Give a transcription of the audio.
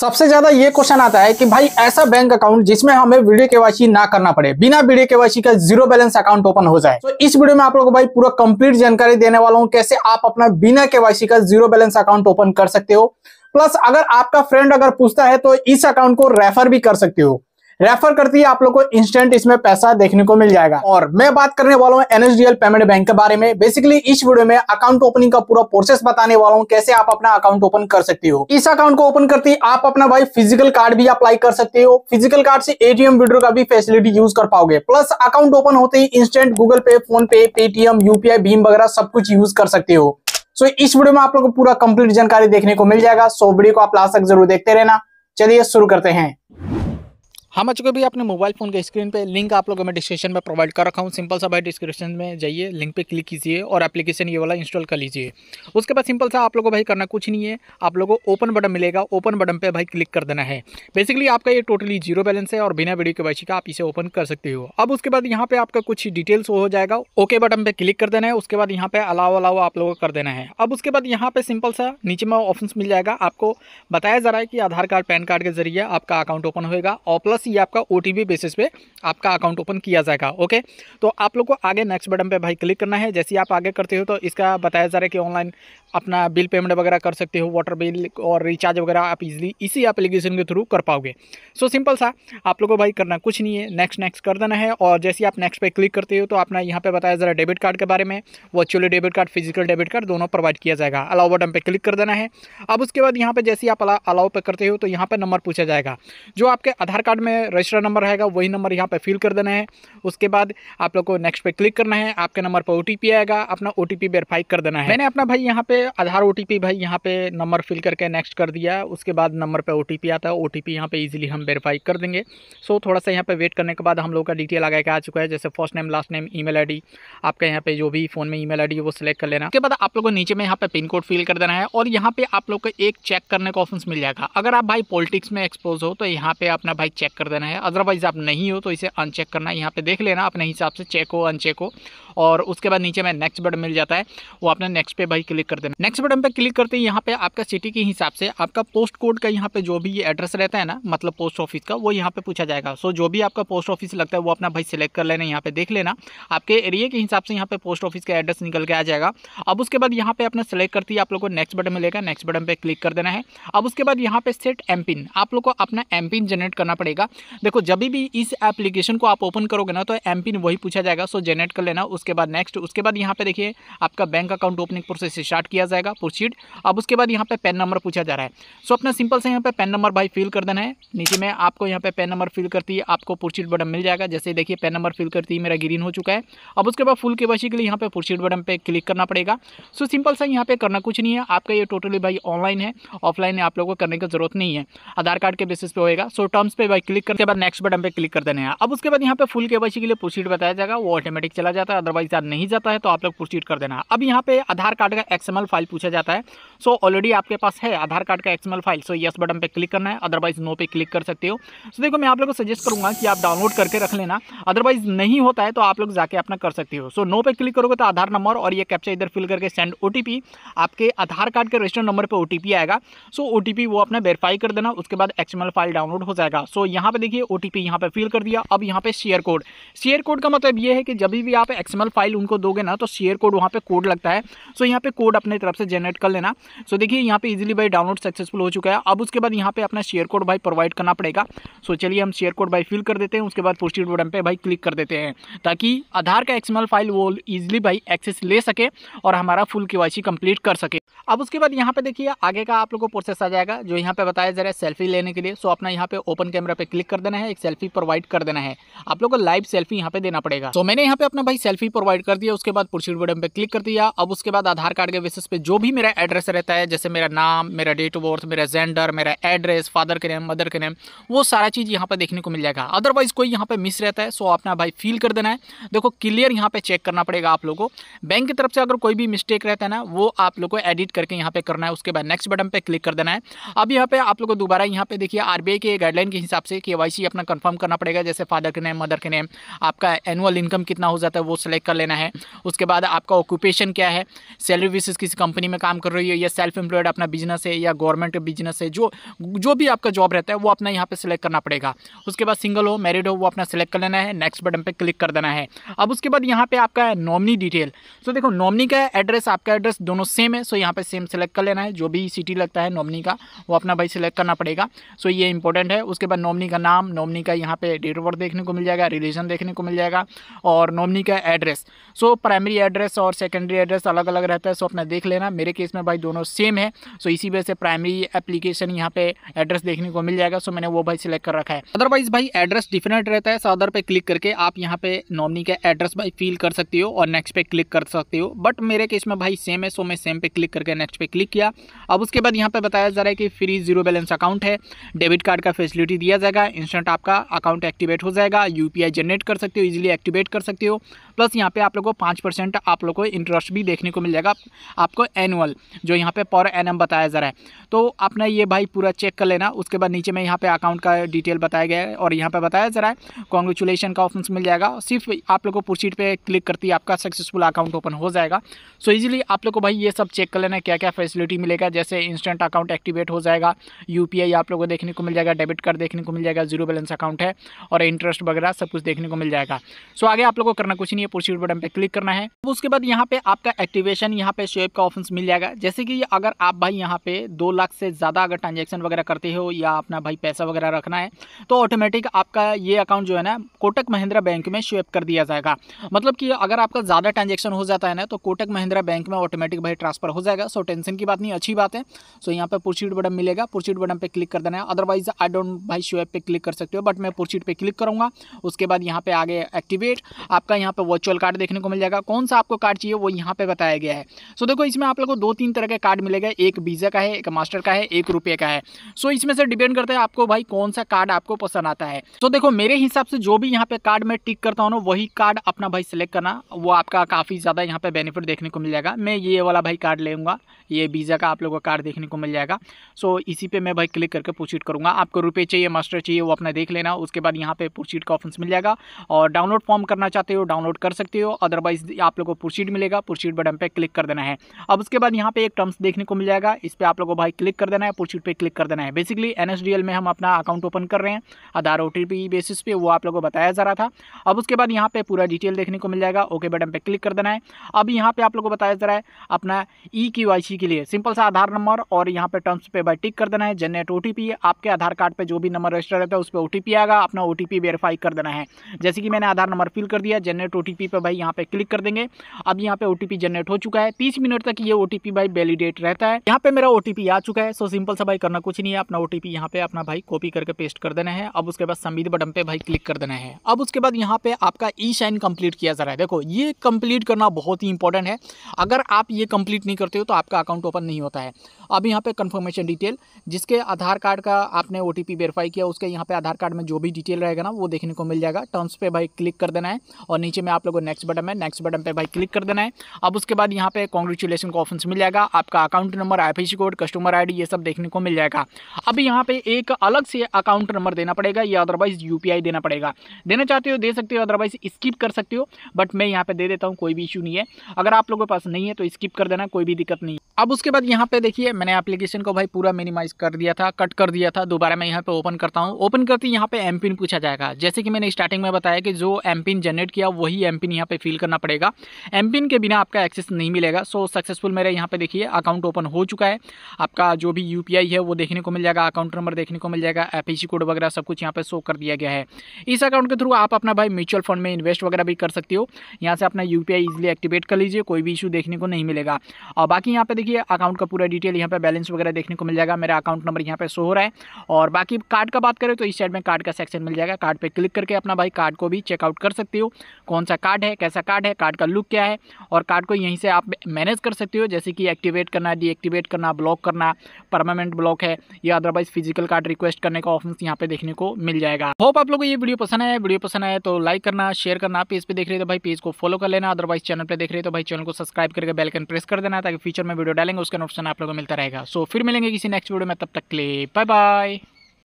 सबसे ज्यादा ये क्वेश्चन आता है कि भाई ऐसा बैंक अकाउंट जिसमें हमें वीडियो केवासी ना करना पड़े बिना वीडियो केवासी का जीरो बैलेंस अकाउंट ओपन हो जाए तो इस वीडियो में आप लोगों को भाई पूरा कंप्लीट जानकारी देने वाला हूँ कैसे आप अपना बिना केवासी का जीरो बैलेंस अकाउंट ओपन कर सकते हो प्लस अगर आपका फ्रेंड अगर पूछता है तो इस अकाउंट को रेफर भी कर सकते हो रेफर करती है आप लोग को इंस्टेंट इसमें पैसा देखने को मिल जाएगा और मैं बात करने वाला हूँ एनएसडीएल पेमेंट बैंक के बारे में बेसिकली इस वीडियो में अकाउंट ओपनिंग का पूरा प्रोसेस बताने वाला हूँ कैसे आप अपना अकाउंट ओपन कर सकते हो इस अकाउंट को ओपन करती आप अपना भाई फिजिकल कार्ड भी अप्लाई कर सकते हो फिजिकल कार्ड से एटीएम विड्रो का भी फैसिलिटी यूज कर पाओगे प्लस अकाउंट ओपन होते ही instant Google Pay PhonePe Paytm UPI भीम वगैरह सब कुछ यूज कर सकते हो सो इस वीडियो में आप लोग को पूरा कंप्लीट जानकारी देखने को मिल जाएगा सो वीडियो को आप लास्ट तक जरूर देखते रहना चलिए शुरू करते हैं हम हाँ, चुके भी अपने मोबाइल फ़ोन के स्क्रीन पे लिंक आप लोगों मैं डिस्क्रिप्शन में प्रोवाइड कर रखा हूँ सिंपल सा भाई डिस्क्रिप्शन में जाइए लिंक पे क्लिक कीजिए और एप्लीकेशन ये वाला इंस्टॉल कर लीजिए उसके बाद सिंपल सा आप लोगों को भाई करना कुछ नहीं है आप लोगों को ओपन बटन मिलेगा ओपन बटन पर भाई क्लिक कर देना है बेसिकली आपका ये टोटली जीरो बैलेंस है और बिना वीडियो के बैची का आप इसे ओपन कर सकते हो अब उसके बाद यहाँ पर आपका कुछ डिटेल्स हो जाएगा ओके बटन पर क्लिक कर देना है उसके बाद यहाँ पर अलाव अलाव आप लोगों को कर देना है अब उसके बाद यहाँ पर सिंपल सा नीचे में ऑप्शन मिल जाएगा आपको बताया जा रहा है कि आधार कार्ड पैन कार्ड के जरिए आपका अकाउंट ओपन होगा और प्लस बस ये आपका ओ बेसिस पे आपका अकाउंट ओपन किया जाएगा ओके तो आप लोग को आगे नेक्स्ट बटन पर भाई क्लिक करना है जैसे आप आगे करते हो तो इसका बताया जा रहा है कि ऑनलाइन अपना बिल पेमेंट वगैरह कर सकते हो वाटर बिल और रिचार्ज वगैरह आप इजिली इसी एप्लीकेशन के थ्रू कर पाओगे सो सिंपल सा आप लोगों को भाई करना कुछ नहीं है नेक्स्ट नेक्स्ट कर देना है और जैसे आप नेक्स्ट पे क्लिक करते हो तो अपना यहाँ पर बताया जा रहा है डेबिट कार्ड के बारे में virtually debit card physical debit card दोनों प्रोवाइड किया जाएगा अलाउ बटन पे क्लिक कर देना है अब उसके बाद यहाँ पर जैसे आप अलाउ पे करते हो तो यहाँ पर नंबर पूछा जाएगा जो आपके आधार कार्ड में में रजिस्टर नंबर रहेगा वही नंबर यहाँ पर फिल कर देना है उसके बाद आप लोग को नेक्स्ट पे क्लिक करना है आपके नंबर पर ओ आएगा अपना ओ वेरीफाई कर देना है मैंने अपना भाई यहाँ पे आधार ओ भाई यहाँ पे नंबर फिल करके नेक्स्ट कर दिया उसके बाद नंबर पर ओ आता है ओ टी यहाँ पे ईजिली हम वेरीफाई कर देंगे सो थोड़ा सा यहाँ पे वेट करने के बाद हम लोग का डिटेल आगे आ चुका है जैसे first name last name email ID आपका यहाँ पे जो भी फोन में ईमेल आईडी वो सिलेक्ट कर लेना उसके बाद आप लोगों को नीचे में यहाँ पे पिन कोड फिल कर देना है और यहाँ पे आप लोग को एक चेक करने का ऑप्शन मिल जाएगा अगर आप भाई पॉलिटिक्स में एक्सपोज हो तो यहाँ पे अपना भाई चेक कर देना है अदरवाइज़ आप नहीं हो तो इसे अनचेक करना है यहाँ पे देख लेना अपने हिसाब से चेक हो अनचेक हो और उसके बाद नीचे में नेक्स्ट बटन मिल जाता है वो आपने नेक्स्ट पे भाई क्लिक कर देना नेक्स्ट बटन पे क्लिक करते ही यहाँ पे आपका सिटी के हिसाब से आपका पोस्ट कोड का यहाँ पे जो भी एड्रेस रहता है ना मतलब पोस्ट ऑफिस का वो यहाँ पे पूछा जाएगा सो जो भी आपका पोस्ट ऑफिस लगता है वो अपना भाई सिलेक्ट कर लेना यहाँ पे देख लेना आपके एरिए के हिसाब से यहाँ पे पोस्ट ऑफिस का एड्रेस निकल के आ जाएगा अब उसके बाद यहाँ पे अपना सेलेक्ट करती है आप लोग को नेक्स्ट बटन मिलेगा नेक्स्ट बटन पर क्लिक कर देना है अब उसके बाद यहाँ पे सेट एम आप लोग को अपना एम जनरेट करना पड़ेगा जाएगा देखो जब भी इस एप्लीकेशन को आप ओपन करोगे ना तो एम पिन वही पूछा जाएगा सो जनरेट कर लेना उसके बाद नेक्स्ट उसके बाद यहाँ पे देखिए आपका bank account opening process start किया जाएगा प्रोसीड अब उसके बाद यहाँ पे पेन नंबर पूछा जा रहा है सो अपना सिंपल से यहाँ पे पेन नंबर भाई फिल कर देना है नीचे में आपको यहाँ पे पेन नंबर फिल करती है आपको प्रोसीड बटन मिल जाएगा जैसे देखिए पेन नंबर फिल करती है मेरा ग्रीन हो चुका है अब उसके बाद फुल के बसी के लिए यहाँ पे प्रोसीड बटन पर क्लिक करना पड़ेगा सो सिंपल सा यहाँ पे करना कुछ नहीं है आपका ये टोटली भाई ऑनलाइन है ऑफलाइन आप लोगों को करने की जरूरत नहीं है आधार कार्ड के बेसिस पे होएगा सो टर्म्स पर भाई क्लिक करने के बाद नेक्स्ट बटन पे क्लिक कर देने हैं अब उसके बाद यहाँ पे फुल के के लिए प्रोसीड बताया जाएगा वो ऑटोमेटिक चला जाता है अदरवाइज यार नहीं जाता है तो आप लोग प्रोसीड कर देना अब यहाँ पे आधार कार्ड का एक्सएमएल फाइल पूछा जाता है सो ऑलरेडी आपके पास है आधार कार्ड का XML file so yes button पर क्लिक करना है अदरवाइज नो पे क्लिक कर सकते हो सो देखो मैं आप लोग को सजेस्ट करूँगा कि आप डाउनलोड करके रख लेना अदरवाइज नहीं होता है तो आप लोग जाके अपना कर सकते हो सो नो पे क्लिक करोगे तो आधार नंबर और ये कैप्चा इधर फिल करके सेंड ओ आपके आधार कार्ड के रजिस्टर नंबर पर ओ आएगा सो ओ वो अपना वेरीफाई कर देना उसके बाद एक्सएमएल फाइल डाउनलोड हो जाएगा सो यहाँ यहाँ पे देखिए ओ टी पी यहाँ पर फिल कर दिया अब यहाँ पे शेयर कोड शेयर कोड का मतलब ये है कि जब भी आप एक्सएमएल फाइल उनको दोगे ना तो शेयर कोड वहाँ पे कोड लगता है सो यहाँ पे कोड अपने तरफ से जनरेट कर लेना सो देखिए यहाँ पे इजिली भाई डाउनलोड सक्सेसफुल हो चुका है अब उसके बाद यहाँ पे अपना शेयर कोड भाई प्रोवाइड करना पड़ेगा सो चलिए हम शेयर कोड भाई फिल कर देते हैं उसके बाद पोस्टेड बटन पर भाई क्लिक कर देते हैं ताकि आधार का एक्सएमएल फाइल वो ईजिली भाई एक्सेस ले सके और हमारा फुल के कंप्लीट कर सके अब उसके बाद यहाँ पे देखिए आगे का आप लोग को प्रोसेस आ जाएगा जो यहाँ पे बताया जा रहा है सेल्फी लेने के लिए सो अपना यहाँ पे ओपन कैमरा पे क्लिक कर देना है एक सेल्फी प्रोवाइड कर देना है आप लोगों को लाइव सेल्फी यहाँ पे देना पड़ेगा तो मैंने यहाँ पे अपना भाई सेल्फी प्रोवाइड कर दिया उसके बाद प्रोसीड बटन पे क्लिक कर दिया अब उसके बाद आधार कार्ड के बेसिस पे जो भी मेरा एड्रेस रहता है जैसे मेरा नाम मेरा डेट ऑफ बर्थ मेरा जेंडर मेरा एड्रेस फादर के नेम मदर के नेम वो सारा चीज़ यहाँ पर देखने को मिल जाएगा अदरवाइज कोई यहाँ पे मिस रहता है सो अपना भाई फिल कर देना है देखो क्लियर यहाँ पे चेक करना पड़ेगा आप लोग को बैंक की तरफ से अगर कोई भी मिस्टेक रहता है ना वो आप लोग को एडिट करके यहाँ पे करना है उसके बाद नेक्स्ट बटन पे क्लिक कर देना है अब यहाँ पे आप लोग को दोबारा यहाँ पे देखिए आरबीआई के गाइडलाइन के हिसाब से के अपना कन्फर्म करना पड़ेगा जैसे फादर के नेम मदर के नेम आपका एनुअल इनकम कितना हो जाता है वो सेलेक्ट कर लेना है उसके बाद आपका ऑक्यूपेशन क्या है सैलरी बेसिस किसी कंपनी में काम कर रही है या सेल्फ एम्प्लॉयड अपना बिजनेस है या गवर्नमेंट बिजनेस है जो जो भी आपका जॉब रहता है वो अपना यहाँ पर सिलेक्ट करना पड़ेगा उसके बाद सिंगल हो मैरिड हो वो अपना सेलेक्ट कर लेना है नेक्स्ट बटन पर क्लिक कर देना है अब उसके बाद यहाँ पर आपका नॉमनी डिटेल सो देखो नॉमनी का एड्रेस आपका एड्रेस दोनों सेम है सो यहाँ पर सेम सेलेक्ट कर लेना है जो भी सिटी लगता है नॉमनी का वो अपना भाई सिलेक्ट करना पड़ेगा सो ये इंपॉर्टेंट है उसके बाद नॉमनी का नाम नॉमनी का यहाँ पे डेट ऑफ बर्थ देखने को मिल जाएगा रिलेशन देखने को मिल जाएगा और नॉमनी का एड्रेस सो प्राइमरी एड्रेस और सेकेंडरी एड्रेस अलग अलग रहता है सो अपना देख लेना मेरे केस में भाई दोनों सेम है सो इसी वजह से प्राइमरी एप्लीकेशन यहाँ पे एड्रेस देखने को मिल जाएगा सो मैंने वो भाई सिलेक्ट कर रखा है अदरवाइज भाई एड्रेस डिफरेंट रहता है सो अदर क्लिक करके आप यहाँ पे नॉमनी का एड्रेस भाई फिल कर सकती हो और नेक्स्ट पे क्लिक कर सकती हो बट मेरे केस में भाई सेम है सो मैं सेम पे क्लिक करके नेक्स्ट पे क्लिक किया अब उसके बाद यहाँ पे बताया जा रहा है कि फ्री जीरो बैलेंस अकाउंट है डेबिट कार्ड का फैसिलिटी दिया जाएगा जाएगा इंस्टेंट आपका अकाउंट एक्टिवेट हो जाएगा यूपीआई जनरेट कर सकते हो इजीली एक्टिवेट कर सकते हो प्लस यहाँ पे आप लोग को पाँच परसेंट आप लोग को इंटरेस्ट भी देखने को मिल जाएगा आपको एनुअल जो यहाँ पे पर एनम बताया जा रहा है तो आपने ये भाई पूरा चेक कर लेना उसके बाद नीचे में यहाँ पे अकाउंट का डिटेल बताया गया है और यहाँ पे बताया जा रहा है कॉन्ग्रेचुलेशन का ऑप्शन मिल जाएगा सिर्फ आप लोग को पुरशीट पर क्लिक करती है आपका सक्सेसफुल अकाउंट ओपन हो जाएगा सो so, इजीली आप लोग को भाई ये सब चेक कर लेना क्या क्या फैसिलिटी मिलेगा जैसे इंस्टेंट अकाउंट एक्टिवेट हो जाएगा यूपीआई आप लोग को देखने को मिल जाएगा डेबिट कार्ड देखने को मिल जाएगा जाएगा जीरो बैलेंस अकाउंट है और इंटरेस्ट वगैरह सब कुछ देखने को मिल जाएगा सो आगे आप लोग को करना कुछ नहीं है प्रोसीड बटन पर क्लिक करना है उसके बाद यहाँ पे आपका एक्टिवेशन यहाँ पे शेप का ऑप्शन मिल जाएगा जैसे कि अगर आप भाई यहाँ पे दो लाख से ज़्यादा अगर ट्रांजेक्शन वगैरह करते हो या अपना भाई पैसा वगैरह रखना है तो ऑटोमेटिक आपका ये अकाउंट जो है ना कोटक महिंद्रा बैंक में शेप कर दिया जाएगा मतलब कि अगर आपका ज़्यादा ट्रांजेक्शन हो जाता है ना तो कोटक महिंद्रा बैंक में ऑटोमेटिक भाई ट्रांसफर हो जाएगा सो टेंशन की बात नहीं अच्छी बात है सो यहाँ पर प्रोसीड बटन मिलेगा प्रोसीड बटन पर क्लिक कर देना है अदरवाइज आई डोंट भाई शेप पर क्लिक कर सकते हो बट मैं पुरशीट पे क्लिक करूँगा उसके बाद यहाँ पे आगे एक्टिवेट आपका यहाँ पे वर्चुअल कार्ड देखने को मिल जाएगा कौन सा आपको कार्ड चाहिए वो यहाँ पे बताया गया है सो देखो इसमें आप लोग को दो तीन तरह के कार्ड मिलेगा एक वीज़ा का है एक मास्टर का है एक रुपये का है सो इसमें से डिपेंड करता है आपको भाई कौन सा कार्ड आपको पसंद आता है तो देखो मेरे हिसाब से जो भी यहाँ पे कार्ड मैं टिक करता हूँ ना वही कार्ड अपना भाई सेलेक्ट करना वो आपका काफ़ी ज़्यादा यहाँ पे बेनिफिट देखने को मिल जाएगा मैं ये वाला भाई कार्ड लेऊंगा ये वीज़ा का आप लोगों का कार्ड देखने को मिल जाएगा सो इसी पे मैं भाई क्लिक करके प्रोसीड करूँगा आपको रुपये चाहिए मास्टर चाहिए वो अपना देख लेना उसके बाद यहाँ पे पुरशीट का ऑप्शन मिल जाएगा और डाउनलोड फॉर्म करना चाहते हो डाउनलोड कर सकते हो अदरवाइज आप लोग को पुरशीट मिलेगा पुरशीट बटन पर क्लिक कर देना है अब उसके बाद यहाँ पे एक टर्म्स देखने को मिल जाएगा इस पर आप लोग को भाई क्लिक कर देना है पुरशीट पर क्लिक कर देना है बेसिकली एन में हम अपना अकाउंट ओपन कर रहे हैं आधार ओ बेसिस पे वो आप लोग को बताया जा रहा था अब उसके बाद यहाँ पे पूरा डिटेल देखने को मिल जाएगा ओके बटन पर क्लिक कर देना है अब यहाँ पे आप लोग को बताया जा रहा है अपना ई e के लिए सिंपल सा आधार नंबर और यहाँ पे टर्म्स पे बाय टिक कर देना है जनरेट ओ आपके आधार कार्ड पे जो भी नंबर रजिस्टर रजिस्टर रहता है तो उस पर ओ आएगा अपना ओ वेरीफाई कर देना है जैसे कि मैंने आधार नंबर फिल कर दिया जनरेट ओ पर भाई यहाँ पे क्लिक कर देंगे अब यहाँ पे ओ जनरेट हो चुका है तीस मिनट तक ये ओ भाई वैलिडेट रहता है यहाँ पे मेरा ओ आ चुका है सो सिंपल सा भाई करना कुछ नहीं है अपना ओ टी पे अपना भाई कॉपी करके पेस्ट कर देना है अब उसके बाद सबमिट बटन पे भाई क्लिक कर देना है अब उसके बाद यहाँ पे आपका ई साइन कंप्लीट किया जा रहा है देखो ये कंप्लीट करना बहुत ही इंपॉर्टेंट है अगर आप ये कंप्लीट नहीं करते हो तो आपका अकाउंट ओपन नहीं होता है अब यहाँ पे कंफर्मेशन डिटेल जिसके आधार कार्ड का आपने ओ वेरीफाई किया उसके इसके यहाँ पे आधार कार्ड में जो भी डिटेल रहेगा ना वो देखने को मिल जाएगा टर्म्स पे भाई क्लिक कर देना है और नीचे में आप लोगों को नेक्स्ट बटन है नेक्स्ट बटन पे भाई क्लिक कर देना है अब उसके बाद यहाँ पे कॉन्ग्रेचुलेसन का ऑप्शन मिल जाएगा आपका account number I code customer I ये सब देखने को मिल जाएगा अब यहाँ पे एक अलग से अकाउंट नंबर देना पड़ेगा या अदरवाइज यू देना पड़ेगा देना चाहते हो दे सकते हो अदरवाइज स्किप कर सकते हो बट मैं यहाँ पर दे देता हूँ कोई भी इशू नहीं है अगर आप लोगों के पास नहीं है तो स्किप कर देना कोई भी दिक्कत नहीं अब उसके बाद यहाँ पे देखिए मैंने एप्लीकेशन को भाई पूरा मिनिमाइज कर दिया था कट कर दिया था दोबारा मैं यहाँ पे ओपन करता हूँ ओपन करते यहाँ पे एम पिन पूछा जाएगा जैसे कि मैंने स्टार्टिंग में बताया कि जो एम पिन जनरेट किया वही एम पिन यहाँ पे फिल करना पड़ेगा एम पिन के बिना आपका एक्सेस नहीं मिलेगा सो सक्सेसफुल मेरे यहाँ पे देखिए अकाउंट ओपन हो चुका है आपका जो भी यू है वो देखने को मिल जाएगा अकाउंट नंबर देखने को मिल जाएगा एफ कोड वगैरह सब कुछ यहाँ पर शो कर दिया गया है इस अकाउंट के थ्रू आप अपना भाई म्यूचुअल फंड में इन्वेस्ट वगैरह भी कर सकते हो यहाँ से अपना यू पी इजिली एक्टिवेट कर लीजिए कोई भी इशू देखने को नहीं मिलेगा और बाकी यहाँ पे देखिए अकाउंट का पूरा डिटेल यहाँ पर बैलेंस वगैरह देखने को मिल जाएगा मेरा अकाउंट नंबर यहाँ पर शो हो रहा है और बाकी कार्ड का बात करें तो इस साइड में कार्ड का सेक्शन मिल जाएगा कार्ड पर क्लिक करके अपना भाई कार्ड को भी चेकआउट कर सकते हो कौन सा कार्ड है कैसा कार्ड है कार्ड का लुक क्या है और कार्ड को यहीं से आप मैनेज कर सकते हो जैसे कि एक्टिवेट करना डीएक्टिवेट करना ब्लॉक करना परमानेंट ब्लॉक है या अदरवाइज फिजिकल कार्ड रिक्वेस्ट करने का ऑप्शन यहाँ पे देखने को मिल जाएगा होप आप लोग को ये वीडियो पसंद आया वीडियो पसंद आया तो लाइक करना शेयर करना पेज पे देख रहे हो तो भाई पेज को फॉलो कर लेना अदरवाइज चैनल पर देख रहे तो भाई चैनल को सब्सक्राइब करके बेलकन प्रेस कर देना ताकि फ्यूचर में वीडियो डालेंगे उसका नोटिफिकेशन आप लोगों को मिलता रहेगा सो so, फिर मिलेंगे किसी नेक्स्ट वीडियो में तब तक के लिए बाय बाय